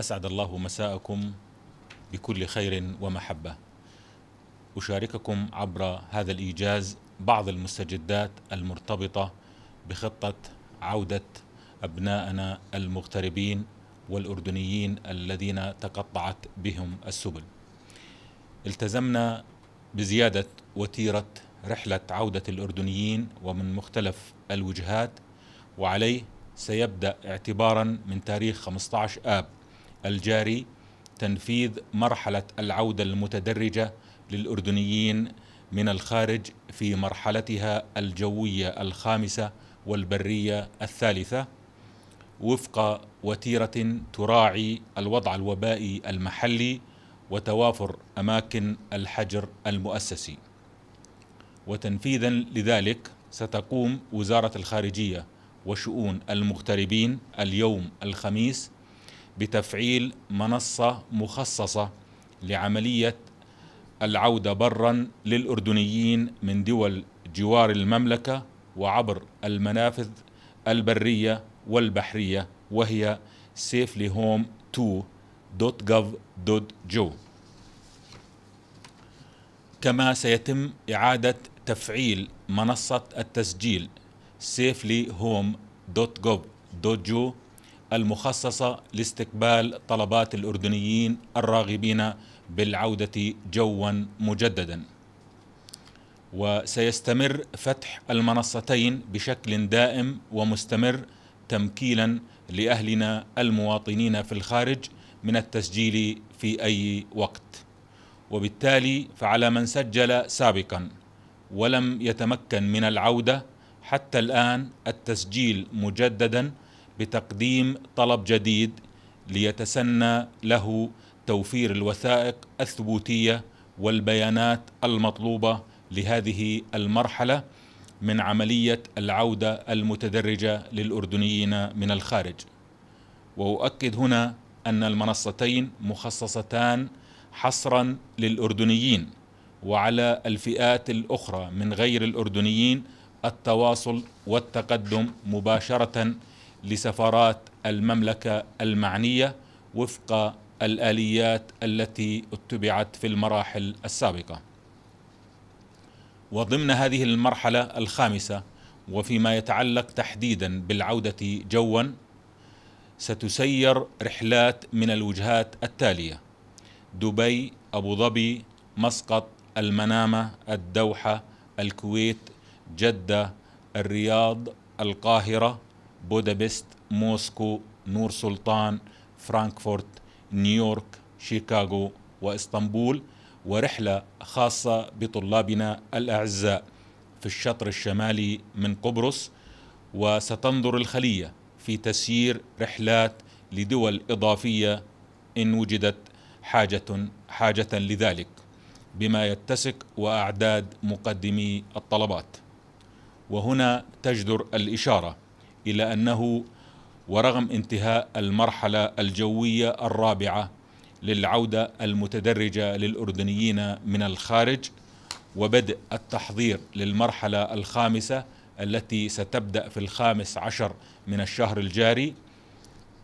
أسعد الله مساءكم بكل خير ومحبة أشارككم عبر هذا الإيجاز بعض المستجدات المرتبطة بخطة عودة أبنائنا المغتربين والأردنيين الذين تقطعت بهم السبل التزمنا بزيادة وتيرة رحلة عودة الأردنيين ومن مختلف الوجهات وعليه سيبدأ اعتبارا من تاريخ 15 آب الجاري تنفيذ مرحلة العودة المتدرجة للأردنيين من الخارج في مرحلتها الجوية الخامسة والبرية الثالثة وفق وتيرة تراعي الوضع الوبائي المحلي وتوافر أماكن الحجر المؤسسي وتنفيذا لذلك ستقوم وزارة الخارجية وشؤون المغتربين اليوم الخميس بتفعيل منصة مخصصة لعملية العودة برا للأردنيين من دول جوار المملكة وعبر المنافذ البرية والبحرية وهي safelyhome2.gov.jo كما سيتم إعادة تفعيل منصة التسجيل safelyhome.gov.jo المخصصة لاستقبال طلبات الأردنيين الراغبين بالعودة جوا مجددا وسيستمر فتح المنصتين بشكل دائم ومستمر تمكينا لأهلنا المواطنين في الخارج من التسجيل في أي وقت وبالتالي فعلى من سجل سابقا ولم يتمكن من العودة حتى الآن التسجيل مجددا بتقديم طلب جديد ليتسنى له توفير الوثائق الثبوتيه والبيانات المطلوبه لهذه المرحله من عمليه العوده المتدرجه للاردنيين من الخارج واؤكد هنا ان المنصتين مخصصتان حصرا للاردنيين وعلى الفئات الاخرى من غير الاردنيين التواصل والتقدم مباشره لسفارات المملكه المعنيه وفق الاليات التي اتبعت في المراحل السابقه وضمن هذه المرحله الخامسه وفيما يتعلق تحديدا بالعوده جوا ستسير رحلات من الوجهات التاليه دبي ابو ظبي مسقط المنامه الدوحه الكويت جده الرياض القاهره بودابست موسكو نور سلطان فرانكفورت نيويورك شيكاغو واسطنبول ورحله خاصه بطلابنا الاعزاء في الشطر الشمالي من قبرص وستنظر الخليه في تسيير رحلات لدول اضافيه ان وجدت حاجه حاجه لذلك بما يتسق واعداد مقدمي الطلبات وهنا تجدر الاشاره إلى أنه ورغم انتهاء المرحلة الجوية الرابعة للعودة المتدرجة للأردنيين من الخارج وبدء التحضير للمرحلة الخامسة التي ستبدأ في الخامس عشر من الشهر الجاري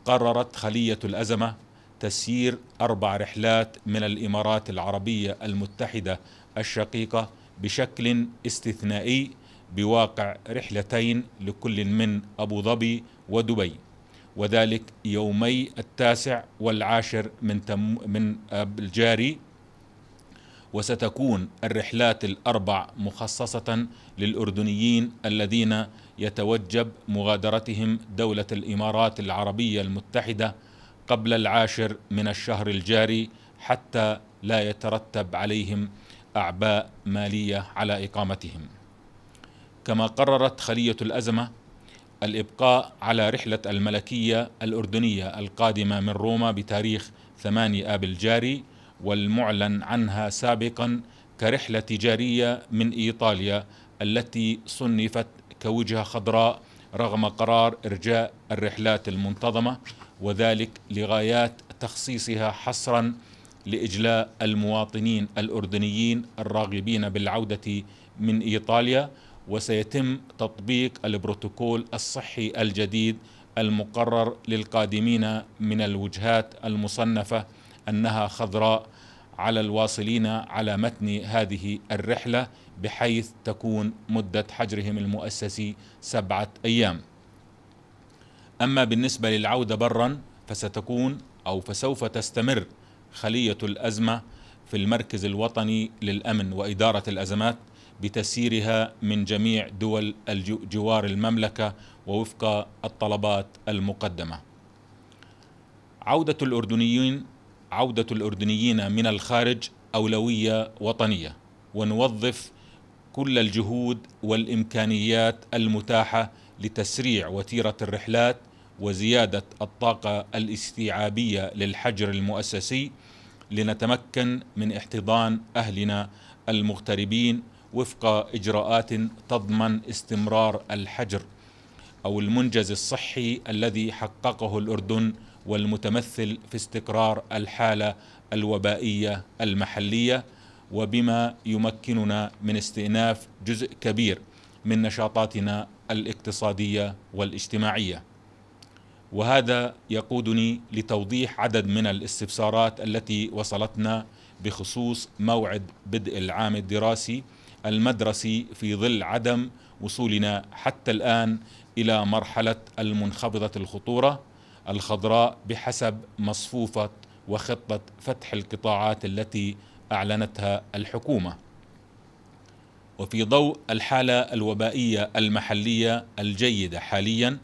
قررت خلية الأزمة تسيير أربع رحلات من الإمارات العربية المتحدة الشقيقة بشكل استثنائي بواقع رحلتين لكل من أبو ظبي ودبي وذلك يومي التاسع والعاشر من, تم من الجاري وستكون الرحلات الأربع مخصصة للأردنيين الذين يتوجب مغادرتهم دولة الإمارات العربية المتحدة قبل العاشر من الشهر الجاري حتى لا يترتب عليهم أعباء مالية على إقامتهم كما قررت خلية الأزمة الإبقاء على رحلة الملكية الأردنية القادمة من روما بتاريخ 8 آب الجاري والمعلن عنها سابقا كرحلة تجارية من إيطاليا التي صنفت كوجهة خضراء رغم قرار إرجاء الرحلات المنتظمة وذلك لغايات تخصيصها حصرا لإجلاء المواطنين الأردنيين الراغبين بالعودة من إيطاليا وسيتم تطبيق البروتوكول الصحي الجديد المقرر للقادمين من الوجهات المصنفه انها خضراء على الواصلين على متن هذه الرحله بحيث تكون مده حجرهم المؤسسي سبعه ايام. اما بالنسبه للعوده برا فستكون او فسوف تستمر خليه الازمه في المركز الوطني للامن واداره الازمات بتسييرها من جميع دول جوار المملكة ووفق الطلبات المقدمة عودة الأردنيين عودة الأردنيين من الخارج أولوية وطنية ونوظف كل الجهود والإمكانيات المتاحة لتسريع وتيرة الرحلات وزيادة الطاقة الاستيعابية للحجر المؤسسي لنتمكن من احتضان أهلنا المغتربين وفق إجراءات تضمن استمرار الحجر أو المنجز الصحي الذي حققه الأردن والمتمثل في استقرار الحالة الوبائية المحلية وبما يمكننا من استئناف جزء كبير من نشاطاتنا الاقتصادية والاجتماعية وهذا يقودني لتوضيح عدد من الاستفسارات التي وصلتنا بخصوص موعد بدء العام الدراسي المدرسي في ظل عدم وصولنا حتى الآن إلى مرحلة المنخفضة الخطورة الخضراء بحسب مصفوفة وخطة فتح القطاعات التي أعلنتها الحكومة وفي ضوء الحالة الوبائية المحلية الجيدة حاليا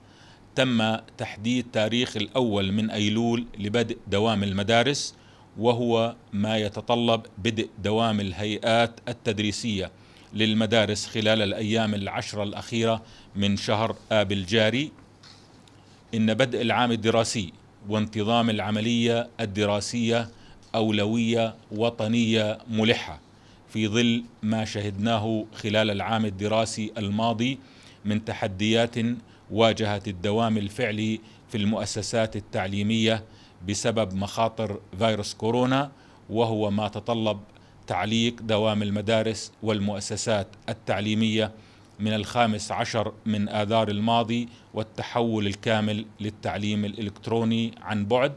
تم تحديد تاريخ الأول من أيلول لبدء دوام المدارس وهو ما يتطلب بدء دوام الهيئات التدريسيه للمدارس خلال الأيام العشرة الأخيرة من شهر آب الجاري إن بدء العام الدراسي وانتظام العملية الدراسية أولوية وطنية ملحة في ظل ما شهدناه خلال العام الدراسي الماضي من تحديات واجهت الدوام الفعلي في المؤسسات التعليمية بسبب مخاطر فيروس كورونا وهو ما تطلب تعليق دوام المدارس والمؤسسات التعليمية من الخامس عشر من آذار الماضي والتحول الكامل للتعليم الإلكتروني عن بعد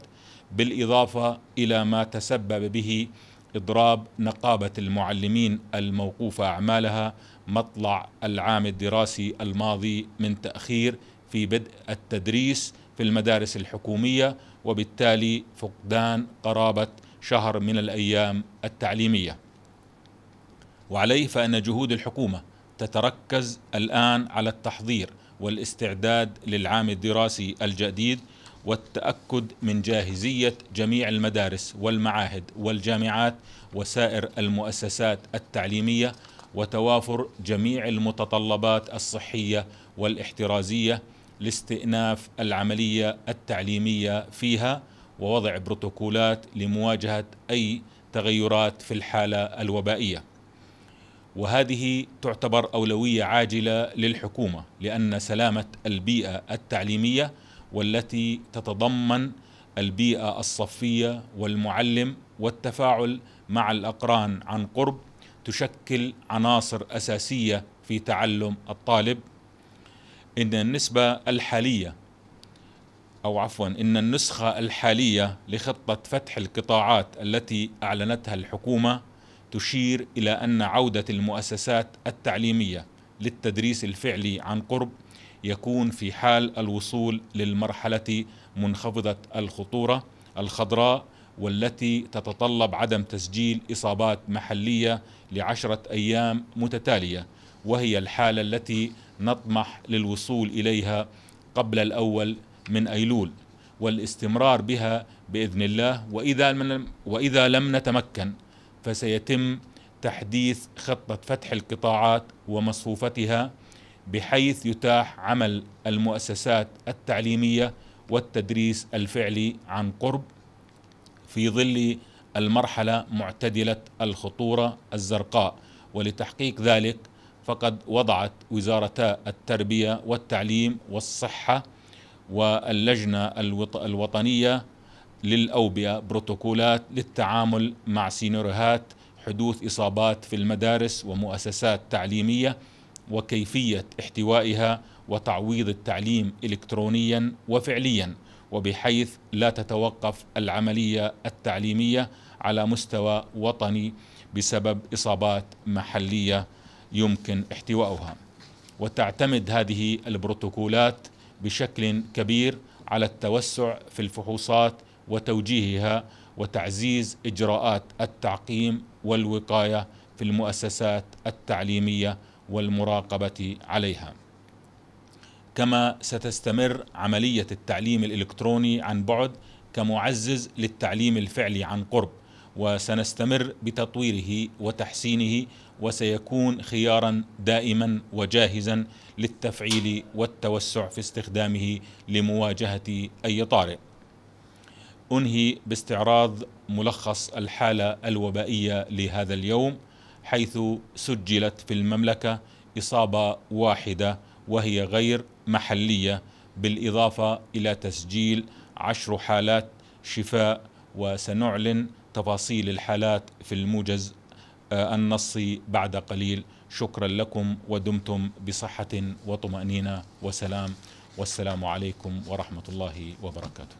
بالإضافة إلى ما تسبب به إضراب نقابة المعلمين الموقوفة أعمالها مطلع العام الدراسي الماضي من تأخير في بدء التدريس في المدارس الحكومية وبالتالي فقدان قرابة شهر من الأيام التعليمية وعليه فإن جهود الحكومة تتركز الآن على التحضير والاستعداد للعام الدراسي الجديد والتأكد من جاهزية جميع المدارس والمعاهد والجامعات وسائر المؤسسات التعليمية وتوافر جميع المتطلبات الصحية والاحترازية لاستئناف العملية التعليمية فيها ووضع بروتوكولات لمواجهه اي تغيرات في الحاله الوبائيه. وهذه تعتبر اولويه عاجله للحكومه لان سلامه البيئه التعليميه والتي تتضمن البيئه الصفيه والمعلم والتفاعل مع الاقران عن قرب تشكل عناصر اساسيه في تعلم الطالب ان النسبه الحاليه أو عفوا إن النسخة الحالية لخطة فتح القطاعات التي أعلنتها الحكومة تشير إلى أن عودة المؤسسات التعليمية للتدريس الفعلي عن قرب يكون في حال الوصول للمرحلة منخفضة الخطورة الخضراء والتي تتطلب عدم تسجيل إصابات محلية لعشرة أيام متتالية وهي الحالة التي نطمح للوصول إليها قبل الأول من أيلول والاستمرار بها بإذن الله وإذا, من وإذا لم نتمكن فسيتم تحديث خطة فتح القطاعات ومصفوفتها بحيث يتاح عمل المؤسسات التعليمية والتدريس الفعلي عن قرب في ظل المرحلة معتدلة الخطورة الزرقاء ولتحقيق ذلك فقد وضعت وزارتا التربية والتعليم والصحة واللجنة الوطنية للأوبئة بروتوكولات للتعامل مع سيناريوهات حدوث إصابات في المدارس ومؤسسات تعليمية وكيفية احتوائها وتعويض التعليم إلكترونيا وفعليا وبحيث لا تتوقف العملية التعليمية على مستوى وطني بسبب إصابات محلية يمكن احتوائها وتعتمد هذه البروتوكولات بشكل كبير على التوسع في الفحوصات وتوجيهها وتعزيز اجراءات التعقيم والوقايه في المؤسسات التعليميه والمراقبه عليها. كما ستستمر عمليه التعليم الالكتروني عن بعد كمعزز للتعليم الفعلي عن قرب وسنستمر بتطويره وتحسينه وسيكون خيارا دائما وجاهزا للتفعيل والتوسع في استخدامه لمواجهه اي طارئ. انهي باستعراض ملخص الحاله الوبائيه لهذا اليوم حيث سجلت في المملكه اصابه واحده وهي غير محليه بالاضافه الى تسجيل عشر حالات شفاء وسنعلن تفاصيل الحالات في الموجز آه، النصي بعد قليل شكرا لكم ودمتم بصحة وطمأنينة وسلام والسلام عليكم ورحمة الله وبركاته